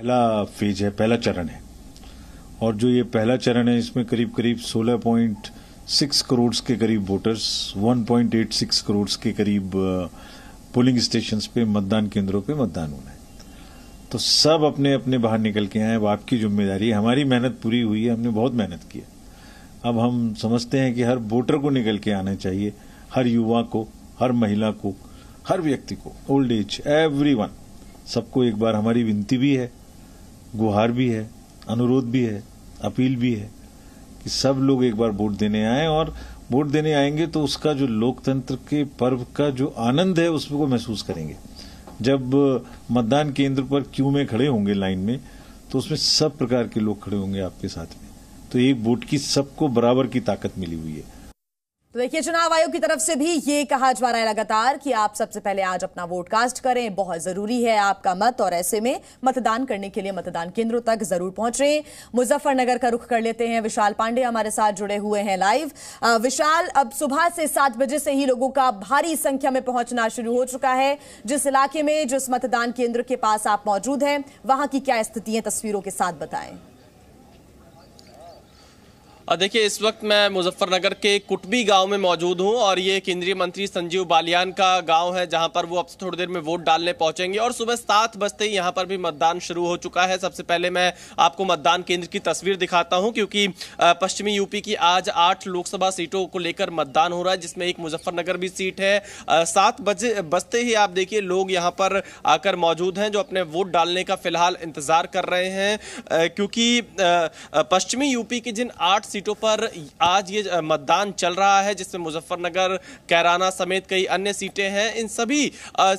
पहला फेज है पहला चरण है और जो ये पहला चरण है इसमें करीब करीब 16.6 करोड़ के करीब वोटर्स 1.86 करोड़ के करीब पोलिंग स्टेशन पे मतदान केंद्रों पे मतदान होना है तो सब अपने अपने बाहर निकल के आए अब आपकी जिम्मेदारी हमारी मेहनत पूरी हुई है हमने बहुत मेहनत की है अब हम समझते हैं कि हर वोटर को निकल के आना चाहिए हर युवा को हर महिला को हर व्यक्ति को ओल्ड एज एवरी वन सबको एक बार हमारी विनती भी है गुहार भी है अनुरोध भी है अपील भी है कि सब लोग एक बार वोट देने आए और वोट देने आएंगे तो उसका जो लोकतंत्र के पर्व का जो आनंद है उसको महसूस करेंगे जब मतदान केंद्र पर क्यू में खड़े होंगे लाइन में तो उसमें सब प्रकार के लोग खड़े होंगे आपके साथ में तो एक वोट की सबको बराबर की ताकत मिली हुई है तो देखिए चुनाव आयोग की तरफ से भी ये कहा जा रहा है लगातार कि आप सबसे पहले आज अपना वोट कास्ट करें बहुत जरूरी है आपका मत और ऐसे में मतदान करने के लिए मतदान केंद्रों तक जरूर पहुंचे मुजफ्फरनगर का रुख कर लेते हैं विशाल पांडे हमारे साथ जुड़े हुए हैं लाइव विशाल अब सुबह से सात बजे से ही लोगों का भारी संख्या में पहुंचना शुरू हो चुका है जिस इलाके में जिस मतदान केंद्र के पास आप मौजूद हैं वहां की क्या स्थिति है तस्वीरों के साथ बताएं देखिए इस वक्त मैं मुजफ्फरनगर के कुटबी गांव में मौजूद हूं और ये केंद्रीय मंत्री संजीव बालियान का गांव है जहां पर वो अब से थोड़ी देर में वोट डालने पहुंचेंगे और सुबह सात बजते ही यहां पर भी मतदान शुरू हो चुका है सबसे पहले मैं आपको मतदान केंद्र की तस्वीर दिखाता हूँ क्योंकि पश्चिमी यूपी की आज आठ लोकसभा सीटों को लेकर मतदान हो रहा है जिसमें एक मुजफ्फरनगर भी सीट है सात बजे बजते ही आप देखिए लोग यहाँ पर आकर मौजूद हैं जो अपने वोट डालने का फिलहाल इंतजार कर रहे हैं क्योंकि पश्चिमी यूपी की जिन आठ सीट सीटों पर आज ये मतदान चल रहा है जिसमें मुजफ्फरनगर कैराना समेत कई अन्य सीटें हैं इन सभी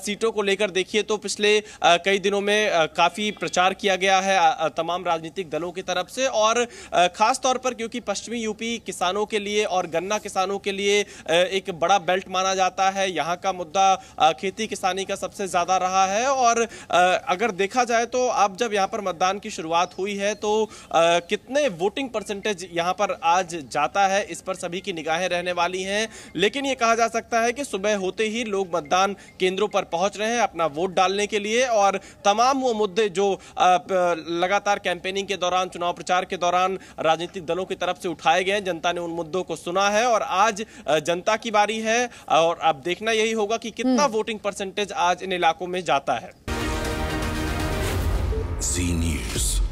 सीटों को लेकर देखिए तो पिछले कई दिनों में काफ़ी प्रचार किया गया है तमाम राजनीतिक दलों की तरफ से और ख़ास तौर पर क्योंकि पश्चिमी यूपी किसानों के लिए और गन्ना किसानों के लिए एक बड़ा बेल्ट माना जाता है यहाँ का मुद्दा खेती किसानी का सबसे ज़्यादा रहा है और अगर देखा जाए तो अब जब यहाँ पर मतदान की शुरुआत हुई है तो कितने वोटिंग परसेंटेज यहाँ पर पर आज जाता है इस पर सभी की निगाहें रहने वाली हैं लेकिन ये कहा जा सकता है कि सुबह होते ही लोग मतदान केंद्रों पर पहुंच रहे हैं अपना वोट डालने के लिए और तमाम वो मुद्दे जो लगातार कैंपेनिंग के दौरान चुनाव प्रचार के दौरान राजनीतिक दलों की तरफ से उठाए गए जनता ने उन मुद्दों को सुना है और आज जनता की बारी है और अब देखना यही होगा कि कितना हम्म। वोटिंग परसेंटेज आज इन इलाकों में जाता है जी न्यूज़